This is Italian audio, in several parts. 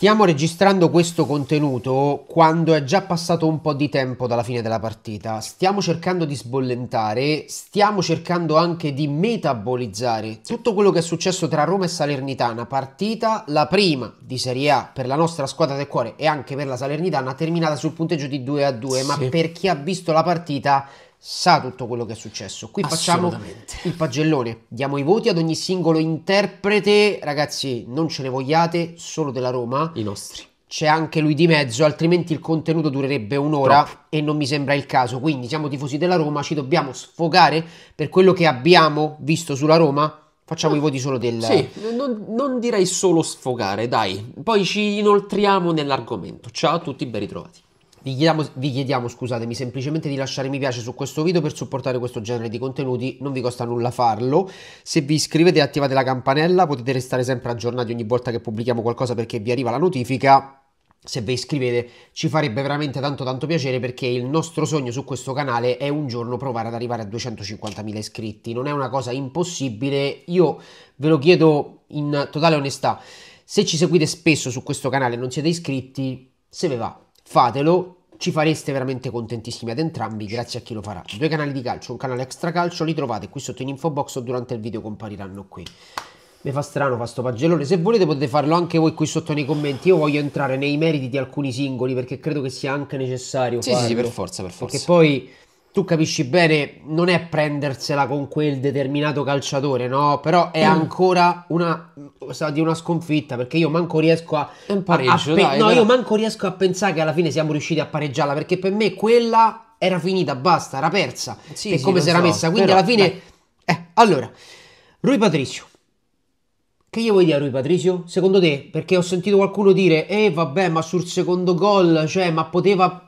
Stiamo registrando questo contenuto quando è già passato un po' di tempo dalla fine della partita. Stiamo cercando di sbollentare, stiamo cercando anche di metabolizzare tutto quello che è successo tra Roma e Salernitana. Partita la prima di Serie A per la nostra squadra del cuore e anche per la Salernitana, terminata sul punteggio di 2 a 2. Sì. Ma per chi ha visto la partita sa tutto quello che è successo. Qui facciamo il pagellone, diamo i voti ad ogni singolo interprete. Ragazzi, non ce ne vogliate, solo della Roma. I nostri. C'è anche lui di mezzo, altrimenti il contenuto durerebbe un'ora Troppo. e non mi sembra il caso. Quindi siamo tifosi della Roma, ci dobbiamo sfogare per quello che abbiamo visto sulla Roma. Facciamo no, i voti solo del... Sì, non, non direi solo sfogare, dai. Poi ci inoltriamo nell'argomento. Ciao a tutti, ben ritrovati. Vi chiediamo, vi chiediamo, scusatemi, semplicemente di lasciare mi piace su questo video per supportare questo genere di contenuti, non vi costa nulla farlo. Se vi iscrivete e attivate la campanella potete restare sempre aggiornati ogni volta che pubblichiamo qualcosa perché vi arriva la notifica. Se vi iscrivete ci farebbe veramente tanto tanto piacere perché il nostro sogno su questo canale è un giorno provare ad arrivare a 250.000 iscritti. Non è una cosa impossibile, io ve lo chiedo in totale onestà. Se ci seguite spesso su questo canale e non siete iscritti, se ve va, fatelo, ci fareste veramente contentissimi ad entrambi, grazie a chi lo farà. Due canali di calcio, un canale extra calcio, li trovate qui sotto in info box o durante il video compariranno qui. Mi fa strano fa sto pagellone, se volete potete farlo anche voi qui sotto nei commenti, io voglio entrare nei meriti di alcuni singoli perché credo che sia anche necessario Sì, farlo. sì, per forza, per forza. Perché poi tu capisci bene, non è prendersela con quel determinato calciatore, no? Però è mm. ancora una, di una sconfitta, perché io manco riesco a... È un pareggio, a, a pe- dai, No, dai. io manco riesco a pensare che alla fine siamo riusciti a pareggiarla, perché per me quella era finita, basta, era persa. Sì, per sì, come si era so, messa, quindi però, alla fine... Eh, allora, Rui Patricio. Che gli vuoi dire a Rui Patricio? Secondo te? Perché ho sentito qualcuno dire, eh vabbè, ma sul secondo gol, cioè, ma poteva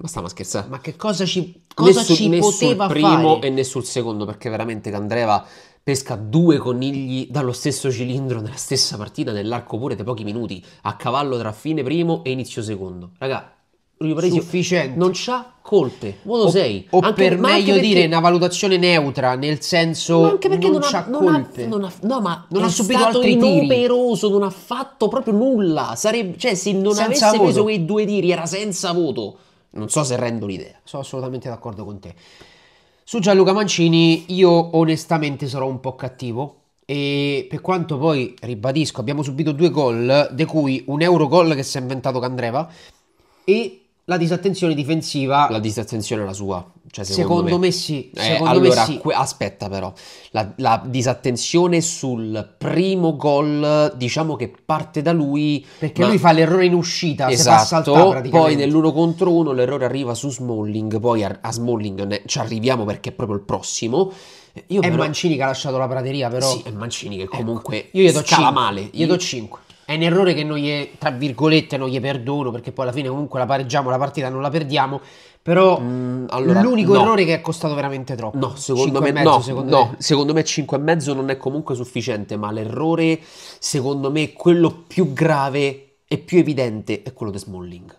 ma stiamo scherzando. Ma che cosa ci, cosa né su, ci né poteva fare? Né sul primo e né sul secondo, perché veramente Candreva pesca due conigli dallo stesso cilindro nella stessa partita nell'arco pure di pochi minuti, a cavallo tra fine primo e inizio secondo. Raga, ripresi sufficiente. Non c'ha colpe. Modo o, 6. O anche, per meglio perché... dire una valutazione neutra, nel senso ma anche perché non, non ha, non colpe. Ha, non ha, no, ma non ha subito stato altri inoperoso, tiri. non ha fatto proprio nulla. Sarebbe, cioè, se non senza avesse voto. preso quei due tiri era senza voto. Non so se rendo l'idea, sono assolutamente d'accordo con te. Su Gianluca Mancini io onestamente sarò un po' cattivo e per quanto poi ribadisco abbiamo subito due gol, di cui un euro gol che si è inventato Candreva e la disattenzione difensiva. La disattenzione è la sua. Cioè, secondo, secondo, me, me sì. Eh, allora, me sì. Que- aspetta però. La, la, disattenzione sul primo gol, diciamo che parte da lui. Perché ma... lui fa l'errore in uscita. Esatto. poi nell'uno contro uno l'errore arriva su Smalling. Poi a, a Smalling ne- ci arriviamo perché è proprio il prossimo. Eh, io è però... Mancini che ha lasciato la prateria, però. Sì, è Mancini che ecco. comunque ecco. io gli do scala 5. male. Io, io do 5. È un errore che noi, gli, eh, tra virgolette, non gli perdono, perché poi alla fine comunque la pareggiamo, la partita non la perdiamo, però mm, allora, l'unico no. errore che è costato veramente troppo. No, secondo me mezzo, no, secondo, no. secondo me 5,5 non è comunque sufficiente, ma l'errore secondo me quello più grave e più evidente è quello di Smalling.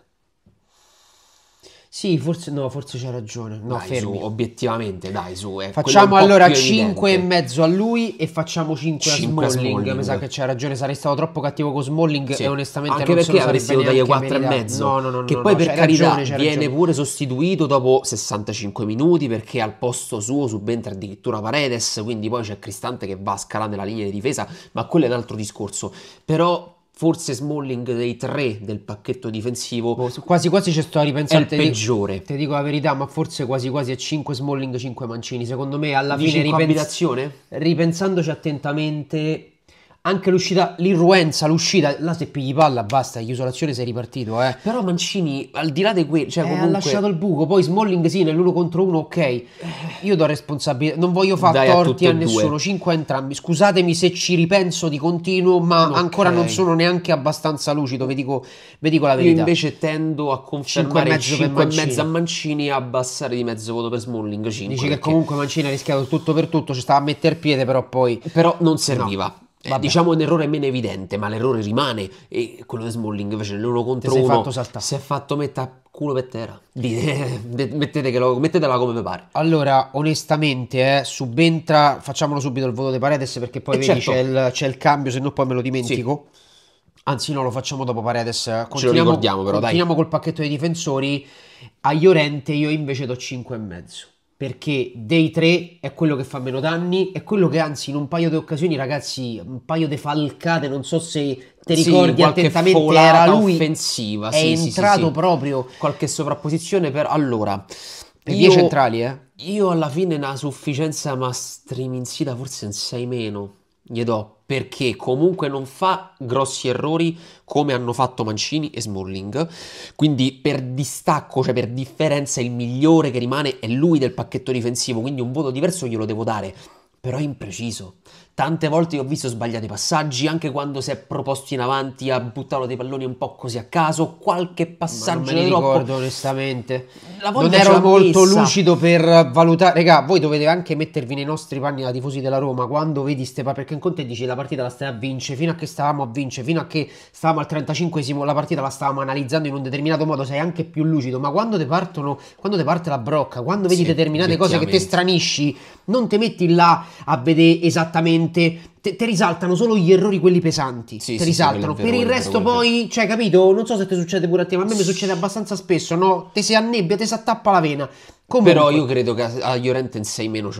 Sì, forse no, forse c'ha ragione. No, dai, fermi. Su, obiettivamente, dai, su. Eh. Facciamo allora 5 e mezzo a lui e facciamo 5, 5 a Smalling. Smalling. Mi sa che c'ha ragione, sarei stato troppo cattivo con Smalling sì. e onestamente Anche perché avresti dovuto dargli 4 e mezzo. No, no, no, che no, poi no, per carità ragione, viene ragione. pure sostituito dopo 65 minuti perché al posto suo subentra addirittura Paredes, quindi poi c'è Cristante che va a scalare la linea di difesa, ma quello è un altro discorso. Però forse Smalling dei tre del pacchetto difensivo. Boh, quasi quasi ci sto ripensando. È il peggiore. Ti, dico la verità, ma forse quasi quasi è 5 Smalling, 5 Mancini. Secondo me alla Dici fine ripens- Ripensandoci attentamente anche l'uscita, l'irruenza, l'uscita, là se pigli palla basta, chiuso l'azione sei ripartito, eh. Però Mancini, al di là di quello, cioè eh, comunque... ha lasciato il buco, poi Smalling sì, nell'uno contro uno, ok, eh. io do responsabilità, non voglio fare torti a, a nessuno, 5 a entrambi, scusatemi se ci ripenso di continuo, ma okay. ancora non sono neanche abbastanza lucido, vi dico, vi dico la verità. Io invece tendo a confermare 5 e mezzo a Mancini e abbassare di mezzo voto per Smalling 5. Dici perché... che comunque Mancini ha rischiato tutto per tutto, ci stava a mettere piede però poi... Però non serviva. No. Eh Vabbè. Diciamo un errore meno evidente, ma l'errore rimane. E quello di Smalling invece nell'uno contro uno saltare. si è fatto metà culo per terra. mettetela come vi pare. Allora, onestamente, eh, subentra. Facciamolo subito il voto di Paredes perché poi eh, vedi, certo. c'è, il, c'è, il, cambio, se no poi me lo dimentico. Sì. Anzi, no, lo facciamo dopo Paredes. Continuiamo, Ce lo ricordiamo, però. Continuiamo dai. col pacchetto dei difensori. A Iorente, io invece do 5,5 perché dei tre è quello che fa meno danni, è quello che anzi in un paio di occasioni, ragazzi, un paio di falcate, non so se te ricordi sì, attentamente, era lui offensiva, è sì, entrato sì, proprio qualche sovrapposizione per allora per io, centrali, eh. Io alla fine una sufficienza ma striminzita forse un 6 meno gli do perché comunque non fa grossi errori come hanno fatto Mancini e Smalling, quindi per distacco, cioè per differenza il migliore che rimane è lui del pacchetto difensivo, quindi un voto diverso glielo devo dare, però è impreciso, Tante volte ho visto sbagliati passaggi, anche quando si è proposto in avanti a buttare dei palloni un po' così a caso, qualche passaggio Ma non me troppo. ricordo onestamente. non ero molto messa. lucido per valutare. Regà, voi dovete anche mettervi nei nostri panni da tifosi della Roma, quando vedi ste perché in conto dici la partita la stai a vincere, fino a che stavamo a vincere, fino a che stavamo al 35esimo, la partita la stavamo analizzando in un determinato modo, sei anche più lucido, ma quando ti partono, quando ti parte la brocca, quando vedi sì, determinate cose che te stranisci, non ti metti là a vedere esattamente veramente te, te, risaltano solo gli errori quelli pesanti. Sì, te sì, risaltano. Sì, per il resto poi, cioè, capito? Non so se ti succede pure a te, ma a me mi succede abbastanza spesso, no? Te si annebbia, te si attappa la vena. Comunque, Però io credo che a Llorenten 6 meno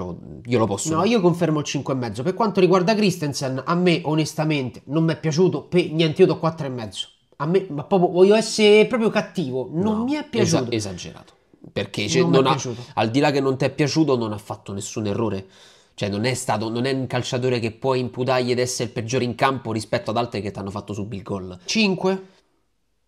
io lo posso. No, io confermo il 5,5. Per quanto riguarda Christensen, a me onestamente non mi è piaciuto per niente, io do 4,5. A me, ma proprio voglio essere proprio cattivo, non no, mi è piaciuto. Esa- esagerato. Perché cioè, non non ha, al di là che non ti è piaciuto, non ha fatto nessun errore cioè non è, stato, non è un calciatore che puoi imputargli ad essere il peggiore in campo rispetto ad altri che ti hanno fatto subire il gol. 5.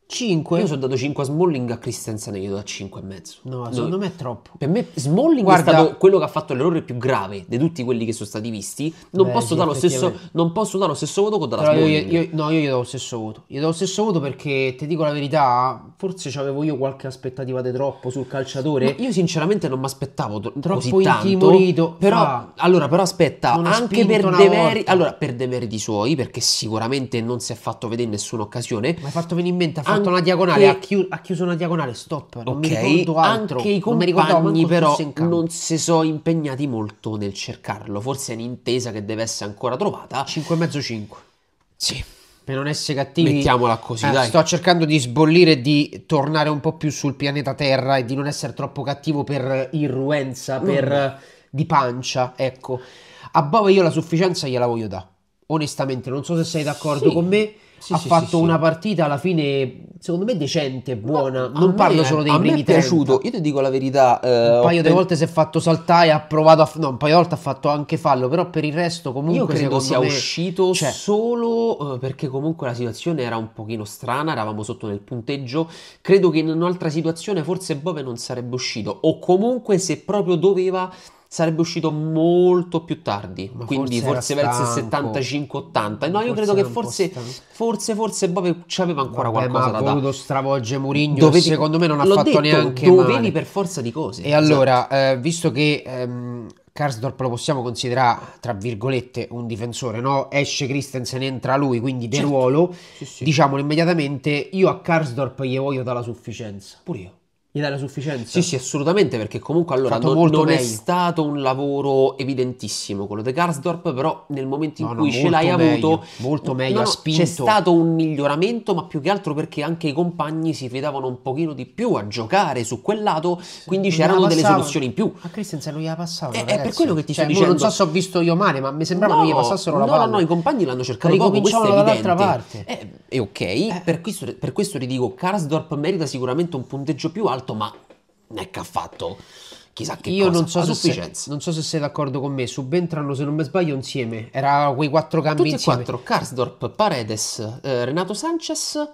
5. Io sono dato 5 a Smalling, a Christensen io do a 5 e mezzo. No, no, secondo me è troppo. Per me Smalling Guarda, è stato quello che ha fatto l'errore più grave di tutti quelli che sono stati visti. Non, beh, posso, dare lo stesso, non posso, dare lo stesso, voto che ho Smalling. Io, io, no, io gli do lo stesso voto. Gli do lo stesso voto perché, ti dico la verità, forse avevo io qualche aspettativa di troppo sul calciatore. Ma io sinceramente non mi aspettavo tro- troppo così intimorito. però, ah, allora, però aspetta, anche per demeriti allora, per demeriti suoi, perché sicuramente non si è fatto vedere in nessuna occasione. Ma hai fatto venire in mente a fatto una diagonale, ha, chiu- ha, chiuso una diagonale, stop, non okay. mi ricordo altro. Anche i compagni però non si sono impegnati molto nel cercarlo, forse è un'intesa che deve essere ancora trovata. 5,5-5. Sì. Per non essere cattivi, mettiamola così. Eh, sto cercando di sbollire e di tornare un po' più sul pianeta Terra e di non essere troppo cattivo per irruenza, per mm. di pancia. Ecco, a Bove io la sufficienza gliela voglio dare. Onestamente, non so se sei d'accordo sì. con me sì, ha sì, fatto sì, una partita alla fine secondo me decente, buona. No, non parlo me, solo dei primi tempi. Mi è piaciuto, io ti dico la verità. Eh, un paio di pe... volte si è fatto saltare, ha provato a... No, un paio di volte ha fatto anche fallo, però per il resto comunque io credo sia me... uscito cioè... solo eh, perché comunque la situazione era un pochino strana, eravamo sotto nel punteggio. Credo che in un'altra situazione forse Bove non sarebbe uscito o comunque se proprio doveva sarebbe uscito molto più tardi, Ma quindi forse, forse verso il 75-80. No, io credo che forse, forse, forse Bove aveva ancora Vabbè, qualcosa ma da dare. Ha voluto Murigno dovevi, secondo me non ha fatto detto, neanche dovevi male. per forza di cose. E esatto. allora, eh, visto che ehm, Karsdorp lo possiamo considerare, tra virgolette, un difensore, no? Esce Christensen, entra lui, quindi certo. De Ruolo, sì, sì. diciamolo immediatamente, io a Karsdorp gli voglio dalla sufficienza. Pure io. Gli dai la sufficienza? Sì, sì, assolutamente, perché comunque allora Fatto non, non è stato un lavoro evidentissimo quello di Garsdorp, però nel momento in no, cui no, ce l'hai meglio, avuto... Molto meglio, no, C'è stato un miglioramento, ma più che altro perché anche i compagni si fidavano un pochino di più a giocare su quel lato, quindi non c'erano delle soluzioni in più. A Christensen eh, non gliela passavano, eh, È per quello che ti cioè, sto dicendo. Non so se ho visto io male, ma mi sembrava che gli passassero la palla. No, no, i compagni l'hanno cercato poco, questo è dall'altra parte. Eh, ok, eh. Per, questo, ti dico, ridico, Garsdorp merita sicuramente un punteggio più alto alto, ma neanche è ha fatto chissà che Io cosa. non so non so se sei d'accordo con me, subentrano se non mi sbaglio insieme, era quei quattro cambi Tutti insieme. quattro, Karsdorp, Paredes, eh, Renato Sanchez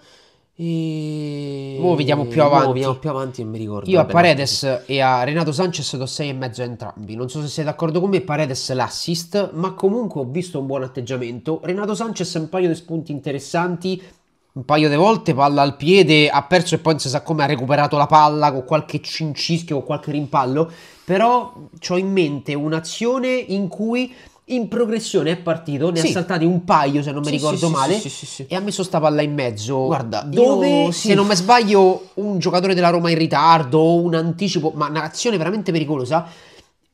e... Mo vediamo più avanti. Mo vediamo più avanti, non mi ricordo. Io a Paredes e a Renato Sanchez do e mezzo entrambi. Non so se sei d'accordo con me, Paredes l'assist, ma comunque ho visto un buon atteggiamento. Renato Sanchez un paio di spunti interessanti un paio di volte palla al piede, ha perso e poi non si sa come ha recuperato la palla con qualche cincischio, o qualche rimpallo, però ho in mente un'azione in cui in progressione è partito, ne sì. ha saltati un paio se non mi sì, ricordo sì, male e ha messo sta palla in mezzo. Guarda, dove io, se non mi sbaglio un giocatore della Roma in ritardo, o un anticipo, ma un'azione veramente pericolosa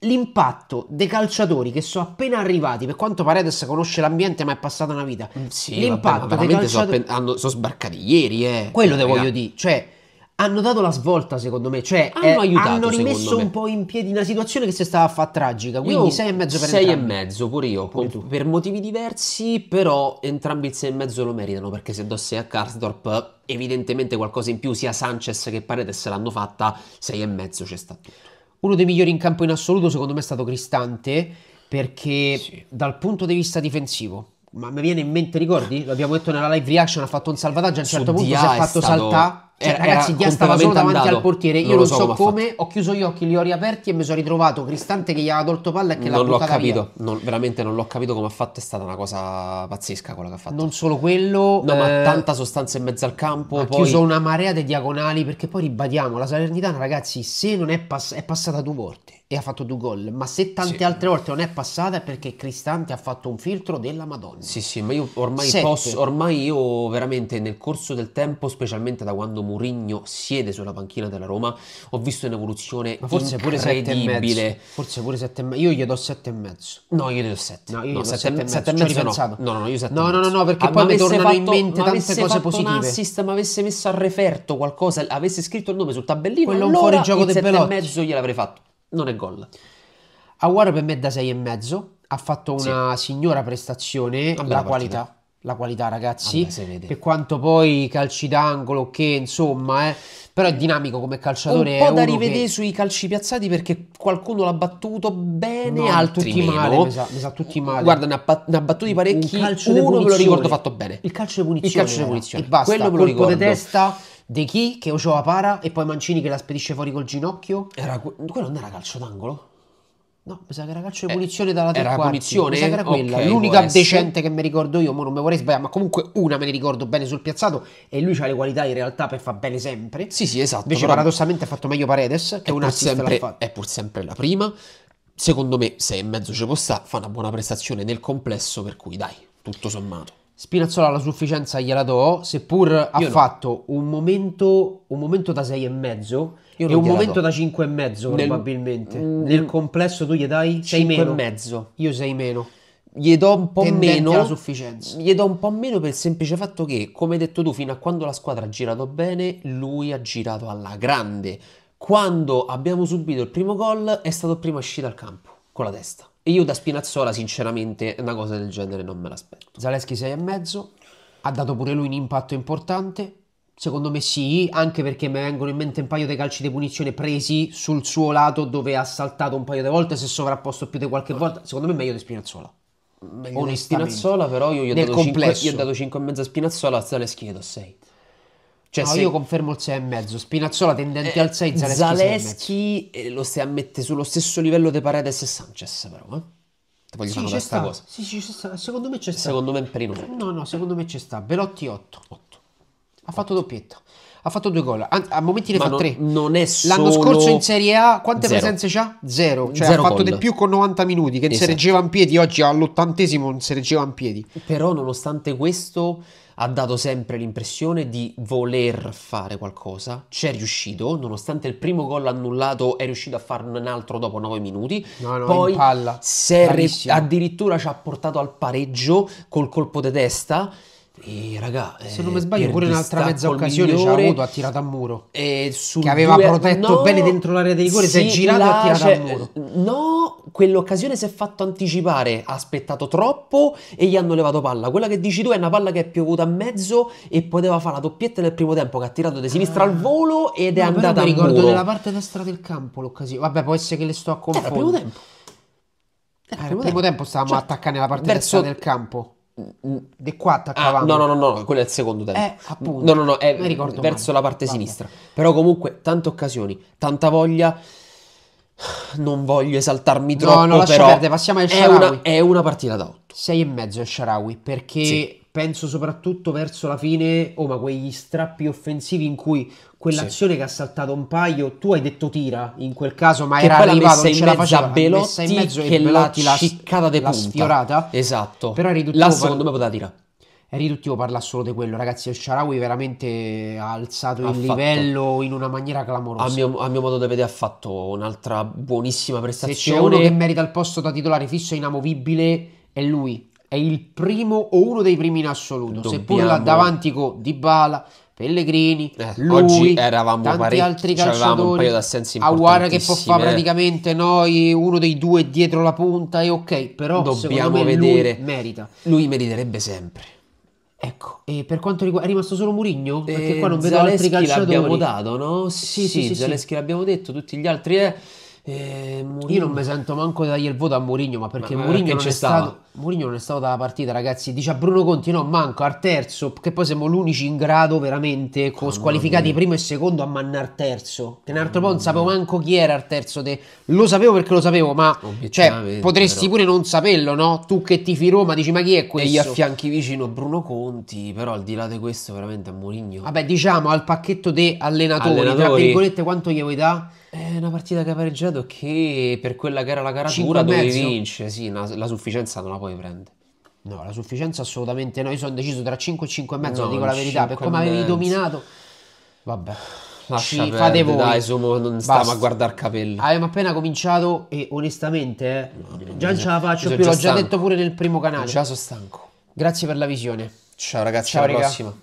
l'impatto dei calciatori che sono appena arrivati, per quanto Paredes conosce l'ambiente ma è passata una vita, mm, sì, l'impatto vabbè, dei calciatori... Sono, appen- sono sbarcati ieri, eh. Quello te voglio dire, cioè hanno dato la svolta secondo me, cioè hanno, eh, aiutato, hanno rimesso un po' in piedi una situazione che si stava a fa tragica, quindi 6 e mezzo per entrambi. 6 e mezzo pure io, pure con, per motivi diversi, però entrambi il 6 e mezzo lo meritano perché se do 6 a Karsdorp evidentemente qualcosa in più sia Sanchez che Paredes l'hanno fatta, 6 e mezzo c'è stato uno dei migliori in campo in assoluto secondo me è stato Cristante perché sì. dal punto di vista difensivo ma mi viene in mente, ricordi? L'abbiamo detto nella live reaction, ha fatto un salvataggio, a un certo Su punto si è fatto stato... saltare cioè, era, ragazzi, Dia stava solo davanti andato. al portiere. Io non, non so, so come, ho chiuso gli occhi, li ho riaperti e mi sono ritrovato Cristante che gli aveva tolto palla e che non l'ha buttata capito. Non, veramente non l'ho capito come ha fatto. È stata una cosa pazzesca quella che ha fatto. Non solo quello, no, eh, ma tanta sostanza in mezzo al campo. Ha poi... chiuso una marea di diagonali. Perché poi ribadiamo: la Salernitana, ragazzi, se non è, pass- è passata due volte e ha fatto due gol. Ma se tante sì. altre volte non è passata è perché Cristante ha fatto un filtro della Madonna. Sì, sì, ma io ormai Sette. posso. Ormai io veramente nel corso del tempo, specialmente da quando muoio Mourinho siede sulla panchina della Roma, ho visto un'evoluzione Ma forse pure incredibile. Forse pure 7 e mezzo. Io gli do 7 e mezzo. No, io gli do 7. No, io no, 7 e mezzo. Sette e mezzo no. no, no, io 7 No, no, no, no, perché ah, poi mi tornano fatto, in mente tante cose positive. Ma assist, ma avesse messo al referto qualcosa, avesse scritto il nome sul tabellino, quello allora fuori gioco del 7 e mezzo gliel'avrei fatto. Non è gol. Aguaro per me è da 6 e mezzo. Ha fatto una sì. signora prestazione, la qualità la qualità, ragazzi. Vabbè, per quanto poi calci d'angolo, che insomma, eh, però è dinamico come calciatore. Un po' da rivedere che... sui calci piazzati perché qualcuno l'ha battuto bene, no, altri tutti male. Mi sa, mi sa, tutti male. Guarda, ne ha, battuti parecchi. Un calcio uno me lo ricordo fatto bene. Il calcio di punizione. Il calcio di punizione. E basta. Quello me lo ricordo. testa. De Chi che Ochoa para e poi Mancini che la spedisce fuori col ginocchio. Era quello non era calcio d'angolo? No, pensavo che era calcio di eh, punizione dalla terra. Era quarti. punizione? Mi che era quella, Ok, l'unica decente che mi ricordo io, mo non mi vorrei sbagliare, ma comunque una me ne ricordo bene sul piazzato e lui ha le qualità in realtà per far bene sempre. Sì, sì, esatto. Invece però paradossalmente ha fatto meglio Paredes, che è, un pur assist l'ha sempre, fatto. è pur sempre la prima. Secondo me, se in mezzo ci può sta, fa una buona prestazione nel complesso, per cui dai, tutto sommato. Spinazzola la sufficienza gliela do, seppur ha no. fatto un momento, un momento da 6,5 e, e un momento do. da 5,5 probabilmente. Mm, Nel complesso tu gli dai 6,5. Io 6 meno. Gli do un po' Tendente meno. La sufficienza. Gli do un po' meno per il semplice fatto che, come hai detto tu, fino a quando la squadra ha girato bene, lui ha girato alla grande. Quando abbiamo subito il primo gol, è stato prima uscito al campo con la testa io da Spinazzola, sinceramente, una cosa del genere non me l'aspetto. Zaleschi 6 e mezzo, ha dato pure lui un impatto importante. Secondo me sì, anche perché mi vengono in mente un paio di calci di punizione presi sul suo lato dove ha saltato un paio di volte, Se sovrapposto più di qualche volta. Secondo me è meglio di Spinazzola. Meglio di Spinazzola però io gli ho, dato 5, io ho dato 5 e mezzo a Spinazzola, a Zaleschi gli do 6. Cioè, no, se... io confermo il 6,5. Spinazzola tendente eh, al 6, Zaleschi, Zaleschi eh, lo si ammette sullo stesso livello di Paredes e Sanchez però, eh? Ti voglio sì, fare questa cosa. Sì, sì, Secondo me c'è sta. Secondo me in primo. No, no, secondo me c'è sta. Belotti 8. 8. Ha 8. fatto doppietta ha fatto due gol, a, a momenti ne Ma fa no, tre. Non è solo... L'anno scorso in Serie A quante Zero. presenze c'ha? Zero, cioè Zero ha fatto gol. di più con 90 minuti, che esatto. si reggeva in piedi, oggi all'ottantesimo non si reggeva in piedi. Però nonostante questo ha dato sempre l'impressione di voler fare qualcosa, c'è riuscito, nonostante il primo gol annullato è riuscito a farne un altro dopo 9 minuti, no, no, poi palla. Re- addirittura ci ha portato al pareggio col colpo di testa e raga, se eh, non mi sbaglio, pure un'altra mezza occasione migliore, ci ha avuto ha tirato a muro. E eh, sul che aveva due, protetto no, bene dentro l'area dei rigore, sì, si è girato là, e ha tirato cioè, a muro. No, quell'occasione si è fatto anticipare, ha aspettato troppo e gli hanno levato palla. Quella che dici tu è una palla che è piovuta a mezzo e poteva fare la doppietta nel primo tempo che ha tirato di sinistra ah, al volo ed è no, andata a muro. Mi ricordo della parte destra del campo l'occasione. Vabbè, può essere che le sto a confondere. Era primo tempo. Era primo, primo tempo stavamo certo. attaccando nella parte verso... destra del campo Mm, mm, di qua ah, attaccavamo. Ah, no, no, no, no, quello è il secondo tempo. Eh, appunto. No, no, no, è verso male. la parte Vabbè. sinistra. Però comunque tante occasioni, tanta voglia. Non voglio esaltarmi troppo, no, no, però perdere, passiamo al Sharawi. È una, è una partita da 8. 6 e mezzo al Sharawi, perché sì penso soprattutto verso la fine, oh ma quegli strappi offensivi in cui quell'azione sì. che ha saltato un paio, tu hai detto tira in quel caso, ma che era arrivato, non ce la faceva, Belotti, mezzo che Belotti la sciccata de la punta. sfiorata. Esatto. Però è riduttivo. Là secondo me poteva tirare. È riduttivo parlare solo di quello, ragazzi. Il Sharawi veramente ha alzato ha il livello in una maniera clamorosa. A mio, a mio, modo di vedere, ha fatto un'altra buonissima prestazione. Se c'è uno che merita il posto da titolare fisso e inamovibile, è lui è il primo o uno dei primi in assoluto, Dobbiamo... seppur là davanti con Dybala, Pellegrini, eh, lui, oggi eravamo tanti pare... altri calciatori, Aguara che può fare praticamente noi uno dei due dietro la punta e ok, però Dobbiamo me, vedere. lui merita. Lui meriterebbe sempre. Ecco, e per quanto riguarda... È rimasto solo Murigno? Perché eh, qua non vedo Zaleschi altri calciatori. l'abbiamo dato, no? Sì, sì, sì, sì Zaleschi sì. l'abbiamo detto, tutti gli altri è... Eh. Eh, Io non mi sento manco da dire il voto a Mourinho, ma perché ma, Mourinho, non stato, Mourinho non è stato dalla partita, ragazzi. Dice a Bruno Conti: no, manco al terzo, che poi siamo l'unici in grado veramente, ah, con squalificati mia. primo e secondo, a mannar terzo. Che un altro oh, non sapevo manco chi era al terzo. Te. Lo sapevo perché lo sapevo, ma cioè, potresti però. pure non saperlo, no? Tu che tifi Roma, dici ma chi è questo? E gli affianchi vicino Bruno Conti, però al di là di questo, veramente a Mourinho. Vabbè, diciamo al pacchetto di allenatori, allenatori. tra virgolette, quanto gli vuoi dare? È una partita che ha pareggiato credo che per quella che era la gara dura dovevi vincere, sì, una, la sufficienza non la puoi prendere. No, la sufficienza assolutamente no. Io sono deciso tra 5 e 5 e mezzo, no, dico la verità, per come avevi dominato. Vabbè. Lascia ci fate voi. Dai, sono, non stiamo a guardare capelli. Abbiamo appena cominciato e onestamente, eh, no, già non ce la faccio più, l'ho già stanco. detà pure nel primo canale. Già sono stanco. Grazie per la visione. Ciao ragazzi, Ciao, alla ragazzi. prossima.